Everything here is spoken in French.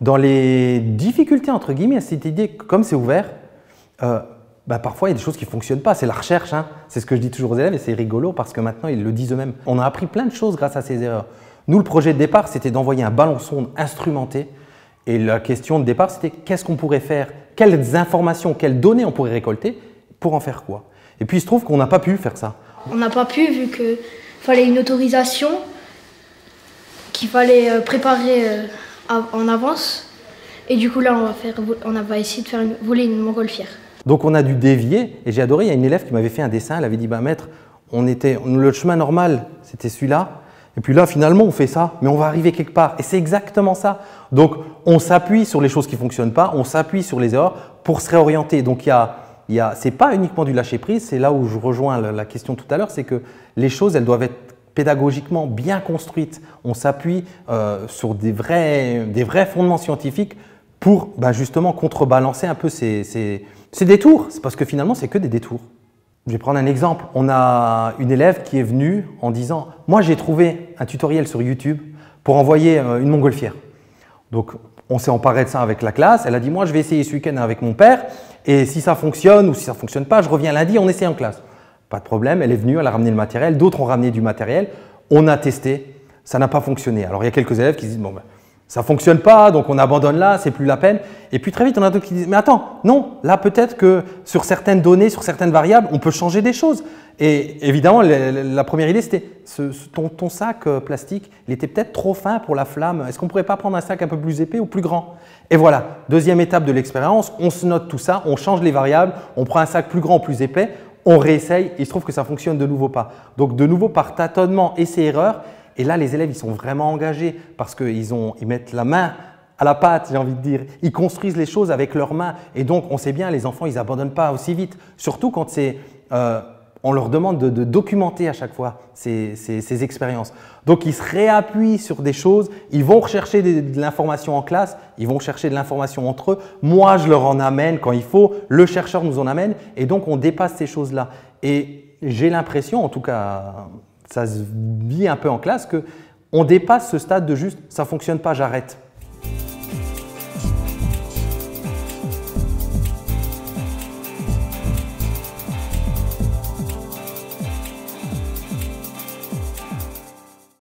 Dans les difficultés, entre guillemets, cette idée, comme c'est ouvert, euh, bah, parfois il y a des choses qui ne fonctionnent pas. C'est la recherche, hein. c'est ce que je dis toujours aux élèves et c'est rigolo parce que maintenant ils le disent eux-mêmes. On a appris plein de choses grâce à ces erreurs. Nous, le projet de départ, c'était d'envoyer un ballon sonde instrumenté. Et la question de départ, c'était qu'est-ce qu'on pourrait faire Quelles informations, quelles données on pourrait récolter pour en faire quoi Et puis il se trouve qu'on n'a pas pu faire ça. On n'a pas pu vu qu'il fallait une autorisation, qu'il fallait euh, préparer euh, en avance. Et du coup, là, on va, faire, on va essayer de faire une, voler une montgolfière. Donc, on a dû dévier. Et j'ai adoré, il y a une élève qui m'avait fait un dessin. Elle avait dit bah, Maître, on était, le chemin normal, c'était celui-là. Et puis là, finalement, on fait ça, mais on va arriver quelque part. Et c'est exactement ça. Donc, on s'appuie sur les choses qui fonctionnent pas, on s'appuie sur les erreurs pour se réorienter. Donc, il y a, y c'est pas uniquement du lâcher prise, c'est là où je rejoins la question tout à l'heure, c'est que les choses, elles doivent être pédagogiquement bien construite. On s'appuie euh, sur des vrais, des vrais fondements scientifiques pour bah, justement contrebalancer un peu ces, détours. C'est parce que finalement, c'est que des détours. Je vais prendre un exemple. On a une élève qui est venue en disant Moi, j'ai trouvé un tutoriel sur YouTube pour envoyer euh, une montgolfière. Donc, on s'est emparé de ça avec la classe. Elle a dit Moi, je vais essayer ce week-end avec mon père. Et si ça fonctionne ou si ça ne fonctionne pas, je reviens lundi, on essaie en classe. Pas de problème, elle est venue, elle a ramené le matériel, d'autres ont ramené du matériel, on a testé, ça n'a pas fonctionné. Alors il y a quelques élèves qui disent, bon, ben, ça fonctionne pas, donc on abandonne là, c'est plus la peine. Et puis très vite, on a d'autres qui disent, mais attends, non, là peut-être que sur certaines données, sur certaines variables, on peut changer des choses. Et évidemment, la première idée, c'était, ton, sac euh, plastique, il était peut-être trop fin pour la flamme. Est-ce qu'on ne pourrait pas prendre un sac un peu plus épais ou plus grand Et voilà, deuxième étape de l'expérience, on se note tout ça, on change les variables, on prend un sac plus grand, plus épais, on réessaye, il se trouve que ça fonctionne de nouveau pas. Donc de nouveau par tâtonnement, ses erreurs. et là les élèves ils sont vraiment engagés parce qu'ils ils mettent la main à la pâte, j'ai envie de dire. Ils construisent les choses avec leurs mains et donc on sait bien, les enfants ils abandonnent pas aussi vite, surtout quand c'est euh, on leur demande de, documenter à chaque fois ces, expériences. Donc ils se réappuient sur des choses, ils vont rechercher de, de l'information en classe, ils vont chercher de l'information entre eux. Moi, je leur en amène quand il faut, le chercheur nous en amène, et donc on dépasse ces choses-là. Et j'ai l'impression, en tout cas, ça se vit un peu en classe, que on dépasse ce stade de juste ça fonctionne pas, j'arrête.